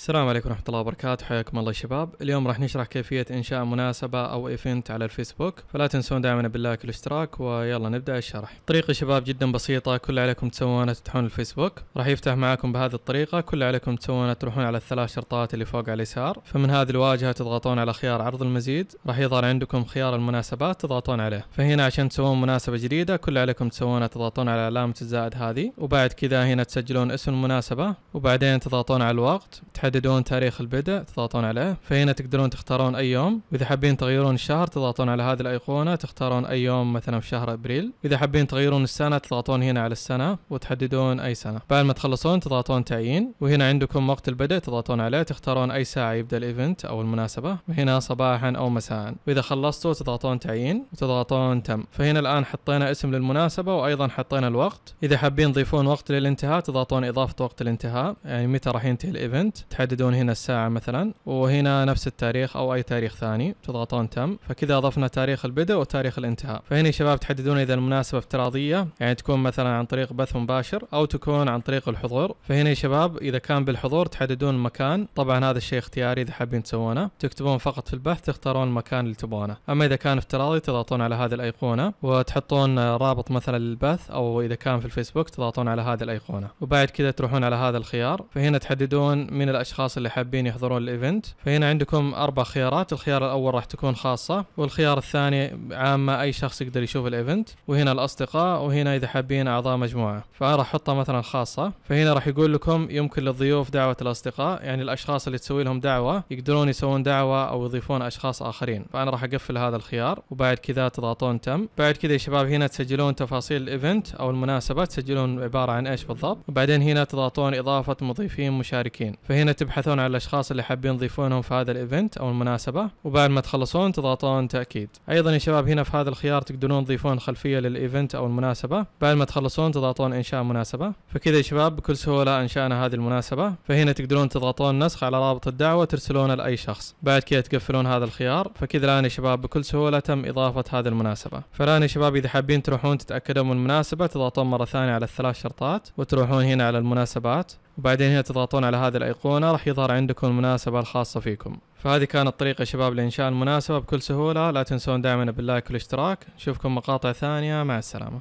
السلام عليكم ورحمة الله وبركاته حياكم الله شباب اليوم راح نشرح كيفية إنشاء مناسبة أو إيفنت على الفيسبوك فلا تنسون دائما باللايك والاشتراك ويلا نبدأ الشرح طريقة شباب جدا بسيطة كل عليكم تسوونه تفتحون الفيسبوك راح يفتح معاكم بهذه الطريقة كل عليكم تسوونه تروحون على الثلاث شرطات اللي فوق على اليسار فمن هذه الواجهة تضغطون على خيار عرض المزيد راح يظهر عندكم خيار المناسبات تضغطون عليه فهنا عشان تسوون مناسبة جديدة كل عليكم تسوونه تضغطون على علامة الزائد هذه وبعد كذا هنا تسجلون اسم المناسبة وبعدين تضغطون على الوقت تحددون تاريخ البدء تضغطون عليه فهنا تقدرون تختارون اي يوم واذا حابين تغيرون الشهر تضغطون على هذه الايقونه تختارون اي يوم مثلا في شهر ابريل واذا حابين تغيرون السنه تضغطون هنا على السنه وتحددون اي سنه بعد ما تخلصون تضغطون تعيين وهنا عندكم وقت البدء تضغطون عليه تختارون اي ساعه يبدا الايفنت او المناسبه وهنا صباحا او مساء واذا خلصتوا تضغطون تعيين وتضغطون تم فهنا الان حطينا اسم للمناسبه وايضا حطينا الوقت اذا حابين تضيفون وقت للانتهاء تضغطون اضافه وقت الانتهاء يعني متى راح ينتهي الايفنت تحددون هنا الساعة مثلا وهنا نفس التاريخ أو أي تاريخ ثاني تضغطون تم فكذا أضفنا تاريخ البدء وتاريخ الانتهاء فهنا يا شباب تحددون إذا المناسبة افتراضية يعني تكون مثلا عن طريق بث مباشر أو تكون عن طريق الحضور فهنا يا شباب إذا كان بالحضور تحددون المكان طبعا هذا الشيء اختياري إذا حابين تسوونه تكتبون فقط في البحث تختارون المكان اللي تبونه أما إذا كان افتراضي تضغطون على هذه الأيقونة وتحطون رابط مثلا للبث أو إذا كان في الفيسبوك تضغطون على هذه الأيقونة وبعد كذا تروحون على هذا الخيار فهنا تحددون من الاشخاص اللي حابين يحضرون الايفنت فهنا عندكم اربع خيارات الخيار الاول راح تكون خاصه والخيار الثاني عامه اي شخص يقدر يشوف الايفنت وهنا الاصدقاء وهنا اذا حابين اعضاء مجموعه فانا راح احطها مثلا خاصه فهنا راح يقول لكم يمكن للضيوف دعوه الاصدقاء يعني الاشخاص اللي تسوي لهم دعوه يقدرون يسوون دعوه او يضيفون اشخاص اخرين فانا راح اقفل هذا الخيار وبعد كذا تضغطون تم بعد كذا يا شباب هنا تسجلون تفاصيل الايفنت او المناسبه تسجلون عباره عن ايش بالضبط وبعدين هنا تضغطون اضافه مضيفين مشاركين فهنا هنا تبحثون على الاشخاص اللي حابين تضيفونهم في هذا الايفنت او المناسبه وبعد ما تخلصون تضغطون تاكيد ايضا يا شباب هنا في هذا الخيار تقدرون تضيفون خلفيه للايفنت او المناسبه بعد ما تخلصون تضغطون انشاء مناسبه فكذا يا شباب بكل سهوله انشانا هذه المناسبه فهنا تقدرون تضغطون نسخ على رابط الدعوه ترسلونه لاي شخص بعد كذا تقفلون هذا الخيار فكذا الان يا شباب بكل سهوله تم اضافه هذه المناسبه فالان يا شباب اذا حابين تروحون تتاكدون من المناسبه تضغطون مره ثانيه على الثلاث شرطات وتروحون هنا على المناسبات وبعدين هنا تضغطون على هذه الأيقونة راح يظهر عندكم المناسبة الخاصة فيكم فهذه كانت طريقة شباب لإنشاء المناسبة بكل سهولة لا تنسون دائما باللايك والاشتراك نشوفكم مقاطع ثانية مع السلامة